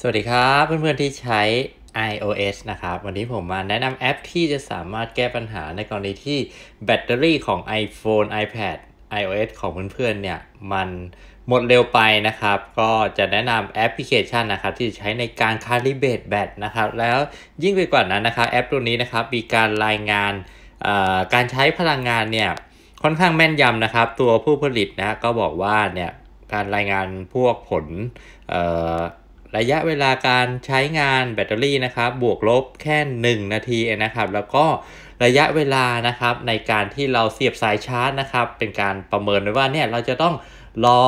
สวัสดีครับเพื่อนๆที่ใช้ iOS นะครับ วันนี้ผมมาแนะนำแอปที่จะสามารถแก้ปัญหาในกรณีที่แบตเตอรี่ของ iPhone iPad iOS ของเพื่อนๆเนี่ยมันหมดเร็วไปนะครับ ก็จะแนะนำแอปพลิเคชันนะครับที่จะใช้ในการคาลิเบตแบตนะครับแล้วยิ่งไปกว่านั้นนะครับแอปตัวนี้นะครับมีการรายงานการใช้พลังงานเนี่ยค่อนข้างแม่นยำนะครับตัวผู้ผลิตนะก็บอกว่าเนี่ยการรายงานพวกผลระยะเวลาการใช้งานแบตเตอรี่นะครับบวกลบแค่ 1 นาทีนะครับแล้วก็ระยะเวลานะครับในการที่เราเสียบสายชาร์จนะครับเป็นการประเมินไว้ว่าเนี่ยเราจะต้องรอ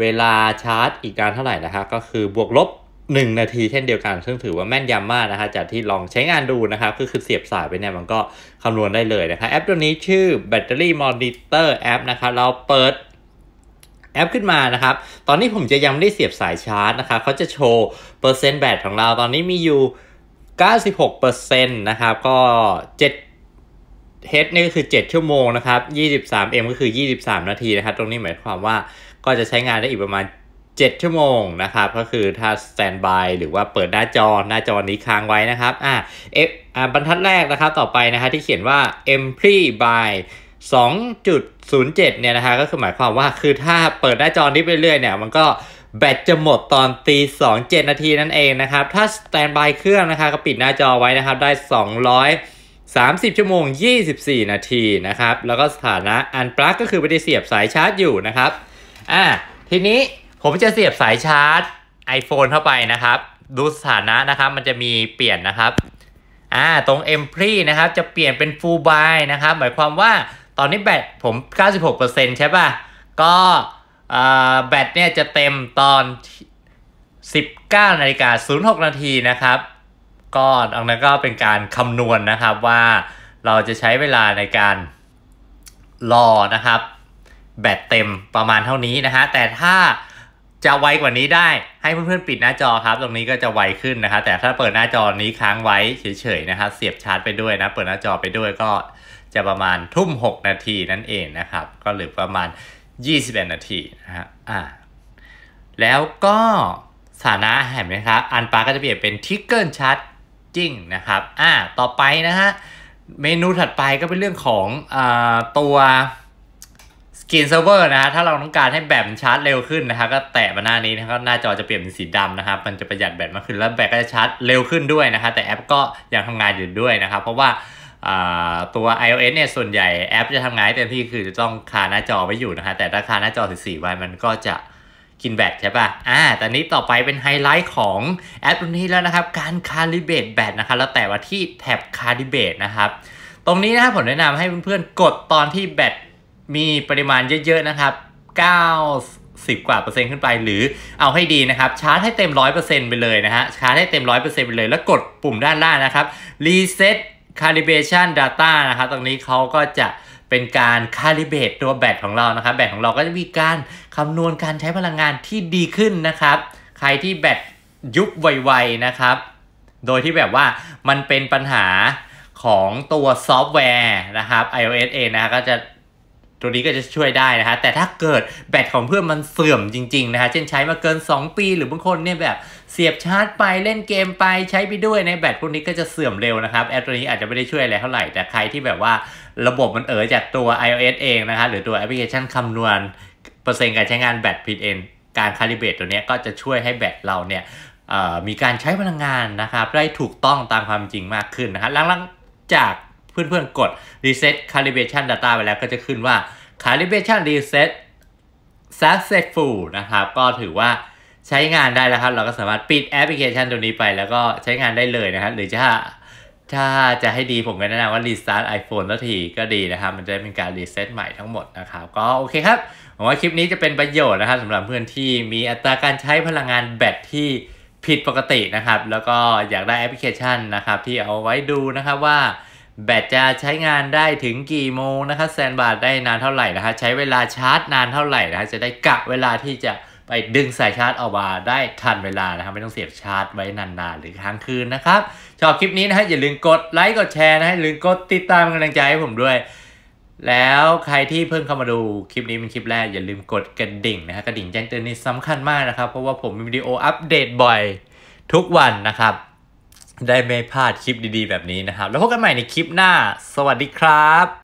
เวลาชาร์จอีกนานเท่าไหร่นะครับก็คือบวกลบ 1 นาทีเช่นเดียวกัน ซึ่งถือว่าแม่นยำมากนะครับจากที่ลองใช้งานดูนะครับก็คือเสียบสายไปเนี่ยมันก็คำนวณได้เลยนะครับแอปตัวนี้ชื่อ Battery Monitor App นะครับเราเปิดแอปขึ้นมานะครับ ตอนนี้ผมจะยังไม่ได้เสียบสายชาร์จนะครับเขาจะโชว์เปอร์เซ็นต์แบตของเรา ตอนนี้มีอยู่ 96%นะครับ ก็7เฮดนี่ก็คือ 7 ชั่วโมงนะครับ 23M ก็คือ 23 นาทีนะครับ ตรงนี้หมายความว่าก็จะใช้งานได้อีกประมาณ 7 ชั่วโมงนะครับ ก็คือถ้าสแตนบายหรือว่าเปิดหน้าจอหน้าจอนี้ค้างไว้นะครับ อ่าเอ่าบรรทัดแรกนะครับ ต่อไปนะฮะที่เขียนว่า empty by 2.07เนี่ยนะฮะก็คือหมายความว่าคือถ้าเปิดหน้าจอนี้ไปเรื่อยเนี่ย มันก็แบตจะหมดตอนตีสองเจ็ดนาทีนั่นเองนะครับ ถ้าสแตนบายเครื่องนะคะ ก็ปิดหน้าจอไว้นะครับ ได้ 230 ชั่วโมง 24 นาทีนะครับ แล้วก็สถานะอันปลั๊กก็คือไม่ได้เสียบสายชาร์จอยู่นะครับ อ่าทีนี้ผมจะเสียบสายชาร์จ iPhone เข้าไปนะครับดูสถานะนะครับมันจะมีเปลี่ยนนะครับอ่าตรง e m p r y นะครับจะเปลี่ยนเป็น Full b y นะครับหมายความว่าตอนนี้แบตผม 96%ใช่ป่ะก็แบตเนี่ยจะเต็มตอน 19นาฬิกา06นาทีนะครับ ก็อันนั้นก็เป็นการคำนวณนนะครับว่าเราจะใช้เวลาในการรอนะครับแบตเต็มประมาณเท่านี้นะฮะ แต่ถ้าจะไวกว่านี้ได้ให้เพื่อนๆปิดหน้าจอครับ ตรงนี้ก็จะไวขึ้นนะครับแต่ถ้าเปิดหน้าจอนี้ค้างไว้เฉยๆนะครับเสียบชาร์จไปด้วยนะเปิดหน้าจอไปด้วยก็จะประมาณทุ่ม 6 นาทีนั่นเองนะครับ ก็หรือประมาณ21นาทีนะฮะอ่าแล้วก็สถานะเห็นไหมครับอันปาก็จะเปลี่ยนเป็นทิกเกิลชาร์จจิงนะครับอ่าต่อไปนะฮะเมนูถัดไปก็เป็นเรื่องของอตัวสกินเซอร์ฟเวอร์นะฮะถ้าเราต้องการให้แบตมันชาร์จเร็วขึ้นนะครับก็แตะมาหน้านี้นะครับหน้าจอจะเปลี่ยนเป็นสีดำนะครับมันจะประหยัดแบตมากขึ้น แล้วแบตก็จะชาร์จเร็วขึ้นด้วยนะครับแต่แอปก็ยังทำงานอยู่ด้วยนะครับเพราะว่าตัว iOS เนี่ย ส่วนใหญ่แอปจะทำงานเต็มที่คือจะต้องคาหน้าจอไว้อยู่นะฮะแต่ถ้าคาหน้าจอ14วันมันก็จะกินแบตใช่ปะ่ะอ่า ตอนนี้ต่อไปเป็นไฮไลท์ของแอปตัวนี้แล้วนะครับ การคาลิเบตแบตนะครับแล้วแต่ว่าที่แท็บคาลิเบตนะครับ ตรงนี้นะผมแนะนำให้เพื่อนๆ กดตอนที่แบตมีปริมาณเยอะๆนะครับ9 0กว่าเปอร์เซ็นต์ขึ้นไปหรือเอาให้ดีนะครับ ชาร์จให้เต็ม 100%ไปเลยนะฮะ ชาร์จให้เต็ม100%ไปเลยแล้วกดปุ่มด้านล่างนะครับ รีเซ็ต calibration data นะครับ ตรงนี้เขาก็จะเป็นการ calibrate ตัวแบตของเรานะครับ แบตของเราก็จะมีการคำนวณการใช้พลังงานที่ดีขึ้นนะครับ ใครที่แบตยุบไวๆนะครับ โดยที่แบบว่ามันเป็นปัญหาของตัวซอฟต์แวร์นะครับ iOS เองนะก็จะตัวนี้ก็จะช่วยได้นะฮะแต่ถ้าเกิดแบตของเพื่อนมันเสื่อมจริงๆนะฮะเช่นใช้มาเกิน 2 ปีหรือบางคนเนี่ยแบบเสียบชาร์จไปเล่นเกมไปใช้ไปด้วยในแบตพวกนี้ก็จะเสื่อมเร็วนะครับ แอปตัวนี้อาจจะไม่ได้ช่วยอะไรเท่าไหร่ แต่ใครที่แบบว่าระบบมันเอ๋อจากตัว iOS เองนะฮะหรือตัวแอปพลิเคชันคำนวณ เปอร์เซ็นต์การใช้งานแบตผิดเองการคาลิเบตตัวนี้ก็จะช่วยให้แบตเราเนี่ยมีการใช้พลังงานนะครับได้ถูกต้องตามความจริงมากขึ้นนะฮะหลังจากเพื่อนๆกด reset calibration data ไปแล้วก็จะขึ้นว่า calibration reset successful นะครับ ก็ถือว่าใช้งานได้แล้วครับ เราก็สามารถปิดแอปพลิเคชันตัวนี้ไป แล้วก็ใช้งานได้เลยนะครับหรือถ้าถ้าจะให้ดีผมก็แนะนำว่ารีสตาร์ท iPhone สทีก็ดีนะครับ มันจะเป็นการรีเซ็ตใหม่ทั้งหมดนะครับ ก็โอเคครับ หวังว่าคลิปนี้จะเป็นประโยชน์นะครับสำหรับเพื่อนที่มีอัตราการใช้พลังงานแบตที่ผิดปกตินะครับแล้วก็อยากได้แอปพลิเคชันนะครับที่เอาไว้ดูนะครับว่าแบตจะใช้งานได้ถึงกี่โมงนะคะแซนบาทได้นานเท่าไหร่นะคะ ใช้เวลาชาร์จนานเท่าไหร่นะคะ จะได้กะเวลาที่จะไปดึงสายชาร์จ ออกมาได้ทันเวลานะครับไม่ต้องเสียบชาร์จไว้นานๆ หรือค้างคืนนะครับชอบคลิปนี้นะฮะอย่าลืมกดไลค์กดแชร์นะฮะอย่าลืมกดติดตามกำลังใจให้ผมด้วย แล้วใครที่เพิ่งเข้ามาดูคลิปนี้เป็นคลิปแรกอย่าลืมกดกระดิ่งนะฮะกระดิ่งแจ้งเตือนนี่สำคัญมากนะครับ เพราะว่าผมมีวิดีโออัปเดตบ่อยทุกวันนะครับได้ไม่พลาดคลิปดีๆแบบนี้นะครับ แล้วพบกันใหม่ในคลิปหน้าสวัสดีครับ